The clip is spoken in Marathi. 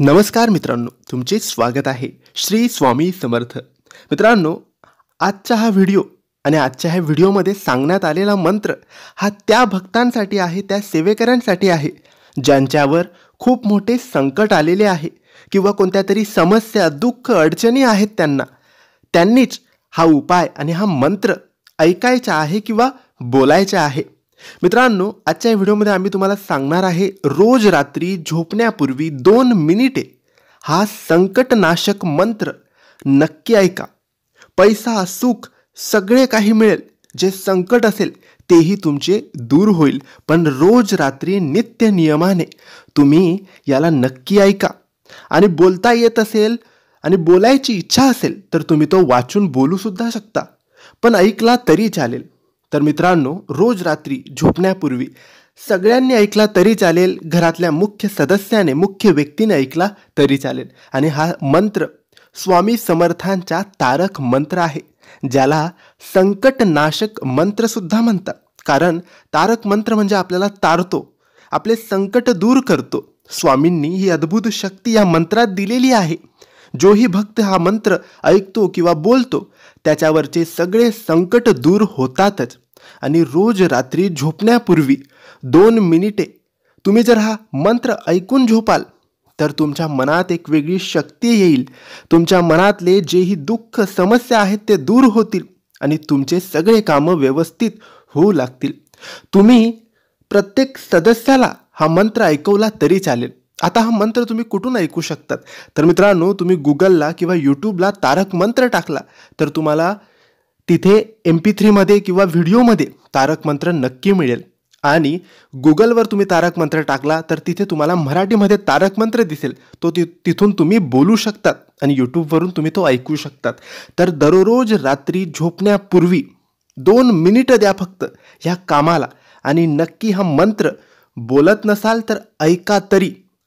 नमस्कार मित्रांनो तुमचे स्वागत आहे श्री स्वामी समर्थ मित्रांनो आजचा हा व्हिडिओ आणि आजच्या ह्या व्हिडिओमध्ये सांगण्यात आलेला मंत्र हा त्या भक्तांसाठी आहे त्या सेवेकऱ्यांसाठी आहे ज्यांच्यावर खूप मोठे संकट आलेले आहे किंवा कोणत्या तरी समस्या दुःख अडचणी आहेत त्यांना त्यांनीच हा उपाय आणि हा मंत्र ऐकायचा आहे किंवा बोलायचा आहे मित्रांनो आजच्या व्हिडिओमध्ये आम्ही तुम्हाला सांगणार आहे रोज रात्री झोपण्यापूर्वी दोन मिनिटे हा संकटनाशक मंत्र नक्की ऐका पैसा सुख सगळे काही मिळेल जे संकट असेल तेही तुमचे दूर होईल पण रोज रात्री नित्य नियमाने तुम्ही याला नक्की ऐका आणि बोलता येत असेल आणि बोलायची इच्छा असेल तर तुम्ही तो वाचून बोलू सुद्धा शकता पण ऐकला तरी चालेल तर मित्रांनो रोज रात्री झोपण्यापूर्वी सगळ्यांनी ऐकला तरी चालेल घरातल्या मुख्य सदस्याने मुख्य व्यक्तीने ऐकला तरी चालेल आणि हा मंत्र स्वामी समर्थांचा तारक मंत्र आहे ज्याला संकटनाशक मंत्रसुद्धा म्हणतात कारण तारक मंत्र म्हणजे आपल्याला तारतो आपले संकट दूर करतो स्वामींनी ही अद्भुत शक्ती या मंत्रात दिलेली आहे जोही भक्त हा मंत्र ऐकतो किंवा बोलतो त्याच्यावरचे सगळे संकट दूर होतातच आणि रोज रात्री झोपण्यापूर्वी दोन मिनिटे तुम्ही जर हा मंत्र ऐकून झोपाल तर तुमच्या मनात एक वेगळी शक्ती येईल तुमच्या मनातले जेही दुःख समस्या आहेत ते दूर होतील आणि तुमचे सगळे कामं व्यवस्थित होऊ लागतील तुम्ही प्रत्येक सदस्याला हा मंत्र ऐकवला तरी चालेल आता हा मंत्र तुम्ही कुठून ऐकू शकतात तर मित्रांनो तुम्ही गुगलला किंवा यूट्यूबला तारक मंत्र टाकला तर तुम्हाला तिथे एम पी थ्रीमध्ये किंवा व्हिडिओमध्ये तारक मंत्र नक्की मिळेल आणि गुगलवर तुम्ही तारक मंत्र टाकला तर तिथे तुम्हाला मराठीमध्ये तारक मंत्र दिसेल तो ति तिथून तुम्ही बोलू शकतात आणि यूट्यूबवरून तुम्ही तो ऐकू शकतात तर दररोज रात्री झोपण्यापूर्वी दोन मिनिटं द्या फक्त ह्या कामाला आणि नक्की हा मंत्र बोलत नसाल तर ऐका तरी